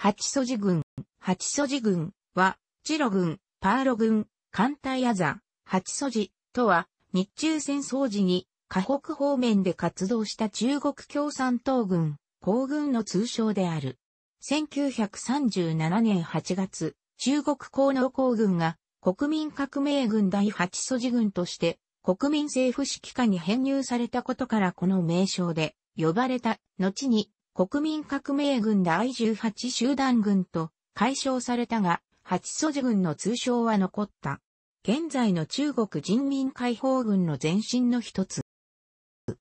八素寺軍、八素寺軍は、チロ軍、パーロ軍、艦隊アザ、八素寺とは、日中戦争時に、河北方面で活動した中国共産党軍、皇軍の通称である。1937年8月、中国皇能皇軍が、国民革命軍第八素寺軍として、国民政府指揮下に編入されたことからこの名称で、呼ばれた、後に、国民革命軍第18集団軍と解消されたが、八祖地軍の通称は残った。現在の中国人民解放軍の前身の一つ。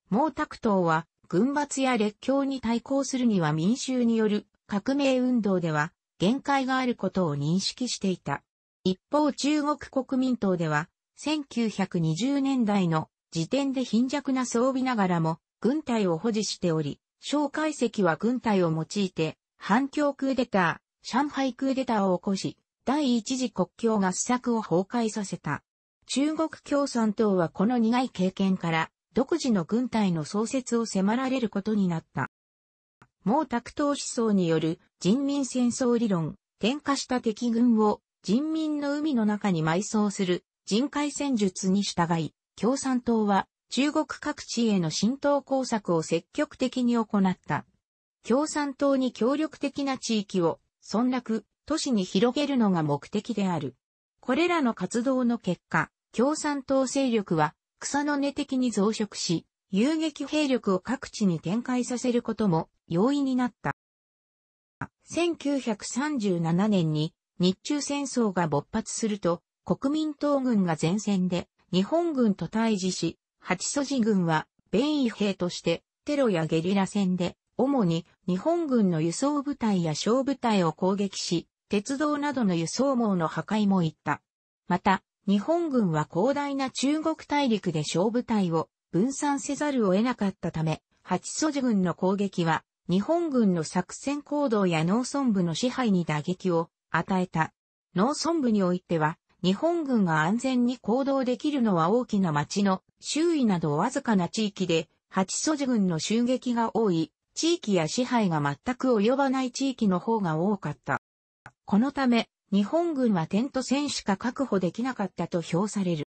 毛沢東は、軍閥や列強に対抗するには民衆による革命運動では限界があることを認識していた。一方中国国民党では、1920年代の時点で貧弱な装備ながらも軍隊を保持しており、蒋介石は軍隊を用いて、反共クーデター、上海クーデターを起こし、第一次国境合作を崩壊させた。中国共産党はこの苦い経験から、独自の軍隊の創設を迫られることになった。毛沢東思想による人民戦争理論、転化した敵軍を人民の海の中に埋葬する人海戦術に従い、共産党は中国各地への浸透工作を積極的に行った。共産党に協力的な地域を、村落、都市に広げるのが目的である。これらの活動の結果、共産党勢力は草の根的に増殖し、遊撃兵力を各地に展開させることも容易になった。1937年に日中戦争が勃発すると、国民党軍が前線で日本軍と対峙し、八寺軍は、米医兵として、テロやゲリラ戦で、主に日本軍の輸送部隊や小部隊を攻撃し、鉄道などの輸送網の破壊も行った。また、日本軍は広大な中国大陸で小部隊を分散せざるを得なかったため、八素寺軍の攻撃は、日本軍の作戦行動や農村部の支配に打撃を与えた。農村部においては、日本軍が安全に行動できるのは大きな町の周囲などわずかな地域で、八祖寺軍の襲撃が多い、地域や支配が全く及ばない地域の方が多かった。このため、日本軍はテント戦しか確保できなかったと評される。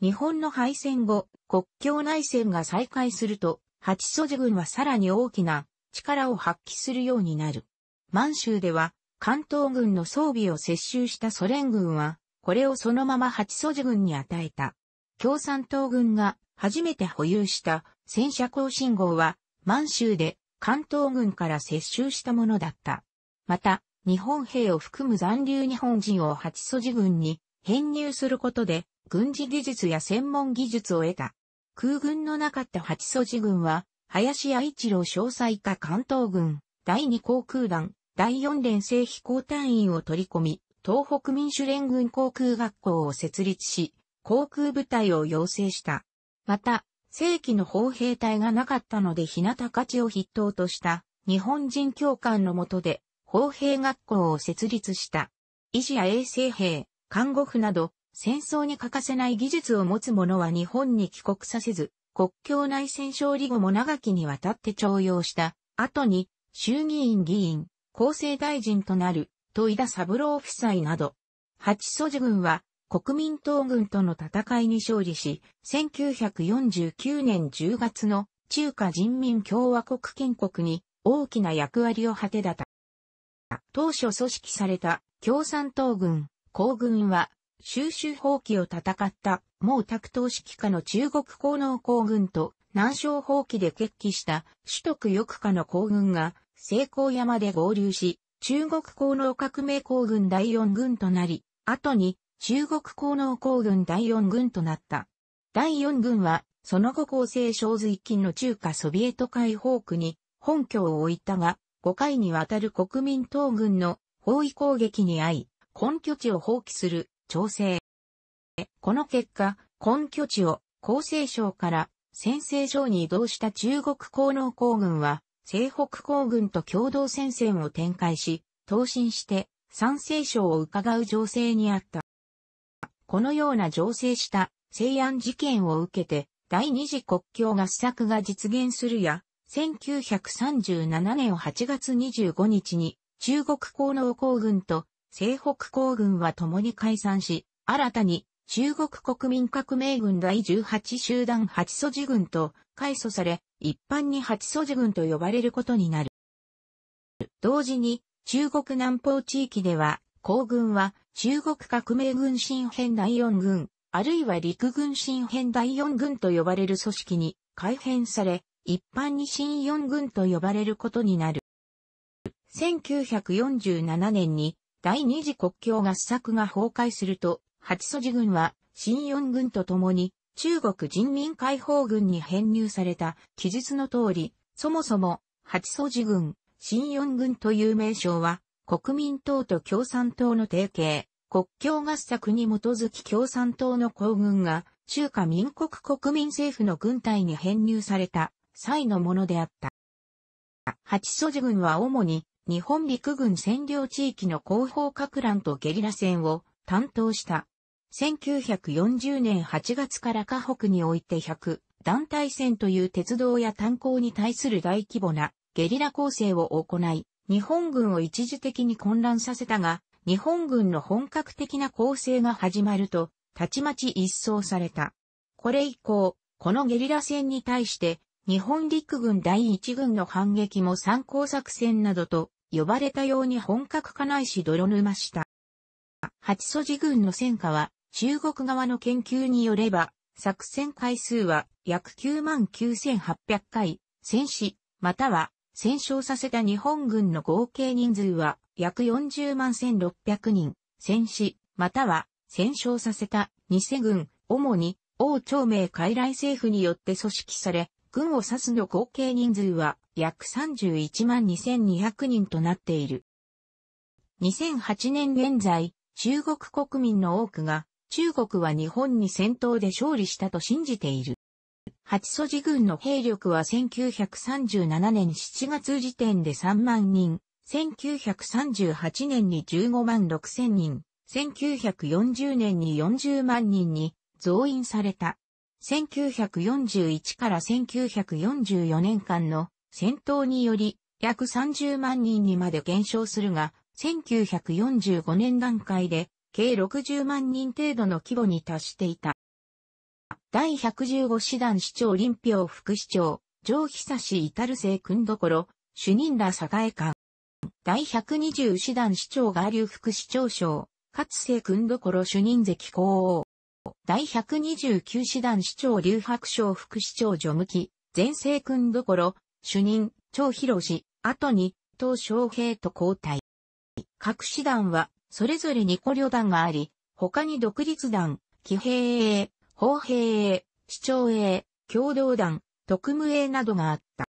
日本の敗戦後、国境内戦が再開すると、八祖寺軍はさらに大きな力を発揮するようになる。満州では、関東軍の装備を接収したソ連軍は、これをそのまま八祖寺軍に与えた。共産党軍が初めて保有した戦車更信号は満州で関東軍から接収したものだった。また、日本兵を含む残留日本人を八祖寺軍に編入することで軍事技術や専門技術を得た。空軍のなかった八祖寺軍は、林家一郎詳細化関東軍、第二航空団、第四連星飛行隊員を取り込み、東北民主連軍航空学校を設立し、航空部隊を養成した。また、正規の砲兵隊がなかったので日向勝ちを筆頭とした日本人教官の下で砲兵学校を設立した。医師や衛生兵、看護婦など戦争に欠かせない技術を持つ者は日本に帰国させず、国境内戦勝利後も長きにわたって徴用した後に衆議院議員、厚生大臣となる戸井田三郎夫妻など、八祖寺軍は国民党軍との戦いに勝利し、1949年10月の中華人民共和国建国に大きな役割を果てだった。当初組織された共産党軍、皇軍は、収集放棄を戦った毛沢東指揮下の中国功能皇軍と南昌放棄で決起した首都区翼下の皇軍が成功山で合流し、中国功能革命行軍第四軍となり、後に中国功能行軍第四軍となった。第四軍は、その後構成省随近の中華ソビエト解放区に本拠を置いたが、5回にわたる国民党軍の包囲攻撃に遭い、根拠地を放棄する調整。この結果、根拠地を厚生省から先制省に移動した中国功能行軍は、西北高軍と共同戦線を展開し、投進して山西省を伺う情勢にあった。このような情勢した西安事件を受けて、第二次国境合作が実現するや、1937年8月25日に中国高能高軍と西北高軍は共に解散し、新たに中国国民革命軍第18集団八祖寺軍と改組され、一般に八祖寺軍と呼ばれることになる。同時に、中国南方地域では、皇軍は中国革命軍新編第四軍、あるいは陸軍新編第四軍と呼ばれる組織に改編され、一般に新四軍と呼ばれることになる。1947年に第二次国境合作が崩壊すると、八祖寺軍は新四軍と共に中国人民解放軍に編入された記述の通り、そもそも、八祖寺軍、新四軍という名称は、国民党と共産党の提携、国境合作に基づき共産党の行軍が、中華民国国民政府の軍隊に編入された際のものであった。八祖寺軍は主に日本陸軍占領地域の広報各乱とゲリラ戦を担当した1940年8月から河北において100団体戦という鉄道や炭鉱に対する大規模なゲリラ攻勢を行い、日本軍を一時的に混乱させたが、日本軍の本格的な攻勢が始まると、たちまち一掃された。これ以降、このゲリラ戦に対して、日本陸軍第一軍の反撃も参考作戦などと呼ばれたように本格化ないし泥沼した。八祖寺軍の戦果は、中国側の研究によれば、作戦回数は約99,800回、戦死、または戦勝させた日本軍の合計人数は約40万1600人、戦死、または戦勝させた偽軍、主に王朝明傀儡政府によって組織され、軍を指すの合計人数は約31万2200人となっている。2008年現在、中国国民の多くが中国は日本に戦闘で勝利したと信じている。八祖寺軍の兵力は1937年7月時点で3万人、1938年に15万6千人、1940年に40万人に増員された。1941から1944年間の戦闘により約30万人にまで減少するが、1945年段階で計60万人程度の規模に達していた。第115師団市長林平副市長、上久志至る政君どころ、主任ら栄官。第120師団市長外流副市長賞、勝生君どころ主任関皇后。第129師団市長劉白賞副市長女向き、前政君どころ、主任、長広氏、後に、東昌平と交代。各師団はそれぞれに個旅団があり、他に独立団、騎兵営、砲兵営、市長営、共同団、特務営などがあった。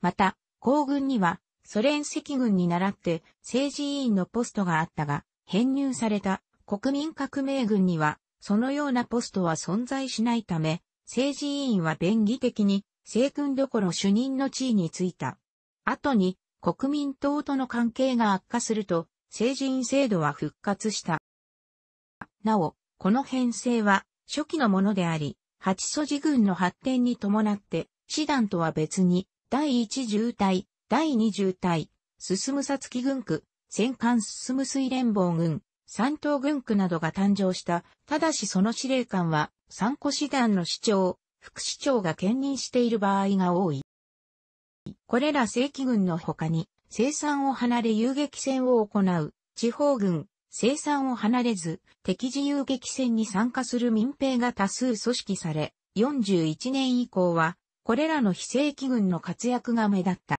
また、皇軍には、ソ連赤軍に倣って、政治委員のポストがあったが、編入された国民革命軍には、そのようなポストは存在しないため、政治委員は便宜的に、政軍どころ主任の地位についた。後に、国民党との関係が悪化すると、成人制度は復活した。なお、この編成は初期のものであり、八素地軍の発展に伴って、師団とは別に、第一渋隊、第二渋隊、進むさつき軍区、戦艦進む水連邦軍、三島軍区などが誕生した、ただしその司令官は、三個師団の市長、副市長が兼任している場合が多い。これら正規軍の他に、生産を離れ遊撃戦を行う、地方軍、生産を離れず、敵自由撃戦に参加する民兵が多数組織され、41年以降は、これらの非正規軍の活躍が目立った。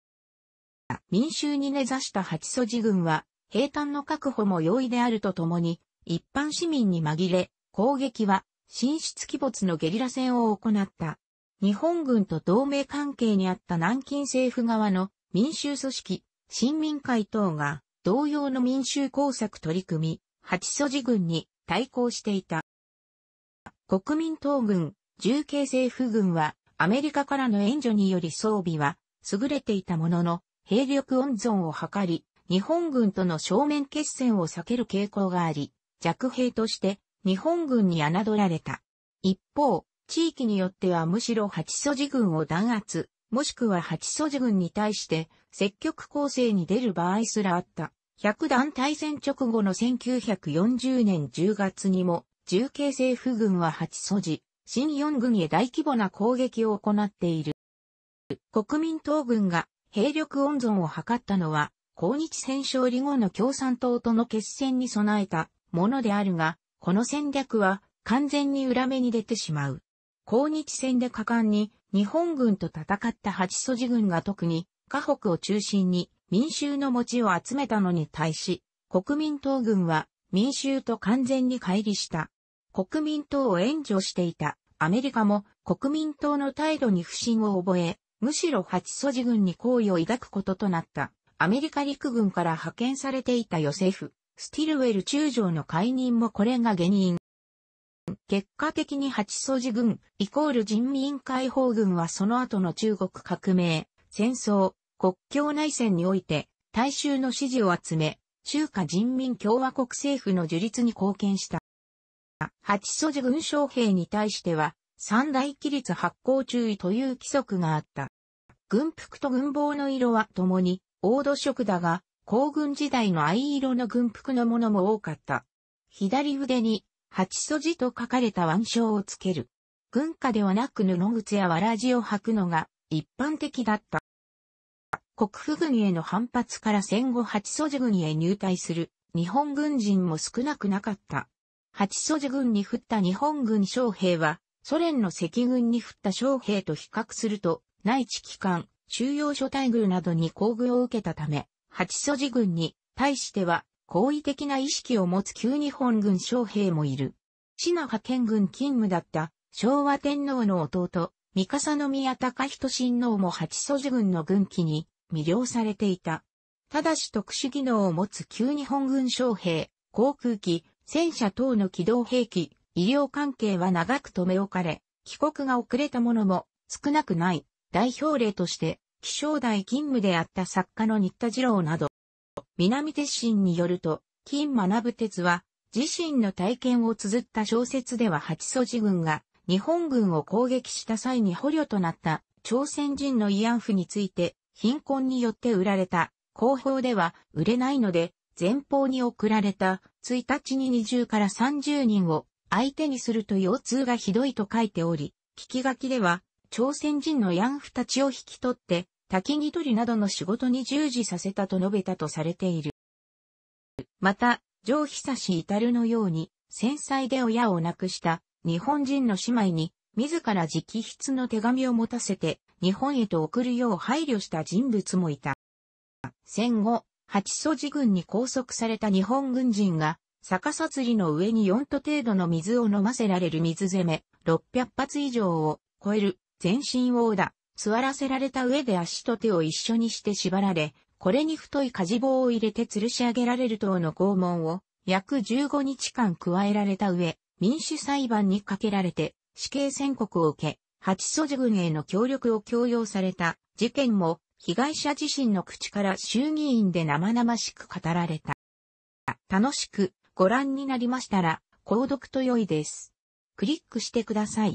民衆に根ざした八祖寺軍は、兵站の確保も容易であるとともに、一般市民に紛れ、攻撃は、進出鬼没のゲリラ戦を行った。日本軍と同盟関係にあった南京政府側の民衆組織、新民会等が同様の民衆工作取り組み、八祖寺軍に対抗していた。国民党軍、重慶政府軍はアメリカからの援助により装備は優れていたものの兵力温存を図り、日本軍との正面決戦を避ける傾向があり、弱兵として日本軍に侮られた。一方、地域によってはむしろ八祖寺軍を弾圧、もしくは八素寺軍に対して積極攻勢に出る場合すらあった。百段大戦直後の1940年10月にも、重慶政府軍は八素寺、新四軍へ大規模な攻撃を行っている。国民党軍が兵力温存を図ったのは、抗日戦勝利後の共産党との決戦に備えたものであるが、この戦略は完全に裏目に出てしまう。抗日戦で果敢に日本軍と戦った八寺軍が特に、河北を中心に民衆の持ちを集めたのに対し、国民党軍は民衆と完全に乖離した。国民党を援助していたアメリカも国民党の態度に不信を覚え、むしろ八寺軍に好意を抱くこととなった。アメリカ陸軍から派遣されていたヨセフ、スティルウェル中将の解任もこれが原因。結果的に八素寺軍、イコール人民解放軍はその後の中国革命、戦争、国境内戦において、大衆の支持を集め、中華人民共和国政府の樹立に貢献した。八素寺軍将兵に対しては、三大規律発行注意という規則があった。軍服と軍帽の色は共に、黄土色だが、皇軍時代の藍色の軍服のものも多かった。左腕に八筋と書かれた腕章をつける。軍家ではなく布靴やわらじを履くのが一般的だった。国府軍への反発から戦後八筋軍へ入隊する日本軍人も少なくなかった。八筋軍に降った日本軍将兵は、ソ連の赤軍に降った将兵と比較すると、内地機関、収容所待遇などに厚遇を受けたため、八筋軍に対しては好意的な意識を持つ旧日本軍将兵もいる。市那派県軍勤務だった昭和天皇の弟、三笠宮隆人親王も八祖寺軍の軍旗に魅了されていた。ただし特殊技能を持つ旧日本軍将兵、航空機、戦車等の機動兵器、医療関係は長く留め置かれ、帰国が遅れた者も少なくない代表例として、気象台勤務であった作家の新田次郎など、南鉄心によると、金学鉄は、自身の体験を綴った小説では八祖寺軍が、日本軍を攻撃した際に捕虜となった朝鮮人の慰安婦について、貧困によって売られた、広報では売れないので、前方に送られた1日に20から30人を相手にすると腰痛がひどいと書いており、聞き書きでは朝鮮人の慰安婦たちを引き取って先木取りなどの仕事に従事させたと述べたとされている。また、上久志至るのように、戦災で親を亡くした日本人の姉妹に、自ら直筆の手紙を持たせて、日本へと送るよう配慮した人物もいた。戦後、八祖寺軍に拘束された日本軍人が、逆さ釣りの上に4度程度の水を飲ませられる水攻め、600発以上を超える全身王打座らせられた上で足と手を一緒にして縛られ、これに太い火事棒を入れて吊るし上げられる等の拷問を約15日間加えられた上、民主裁判にかけられて死刑宣告を受け、八祖寺軍への協力を強要された事件も被害者自身の口から衆議院で生々しく語られた。楽しくご覧になりましたら、購読と良いです。クリックしてください。